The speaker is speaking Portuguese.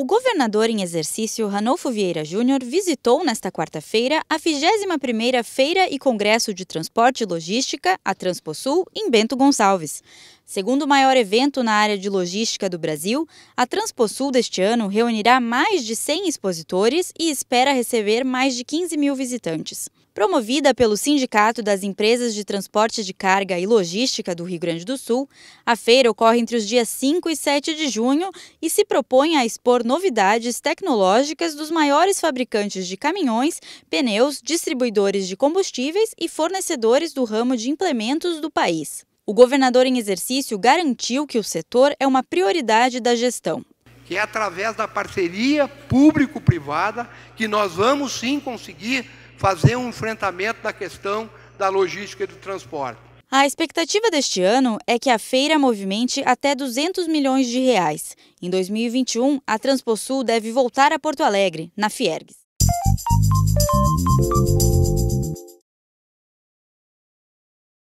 O governador em exercício, Ranolfo Vieira Júnior, visitou nesta quarta-feira a 21ª Feira e Congresso de Transporte e Logística, a Transposul, em Bento Gonçalves. Segundo o maior evento na área de logística do Brasil, a Transposul deste ano reunirá mais de 100 expositores e espera receber mais de 15 mil visitantes. Promovida pelo Sindicato das Empresas de Transporte de Carga e Logística do Rio Grande do Sul, a feira ocorre entre os dias 5 e 7 de junho e se propõe a expor novidades tecnológicas dos maiores fabricantes de caminhões, pneus, distribuidores de combustíveis e fornecedores do ramo de implementos do país. O governador em exercício garantiu que o setor é uma prioridade da gestão. Que é através da parceria público-privada que nós vamos sim conseguir fazer um enfrentamento da questão da logística e do transporte. A expectativa deste ano é que a feira movimente até 200 milhões de reais. Em 2021, a Transposul deve voltar a Porto Alegre, na Fiergs.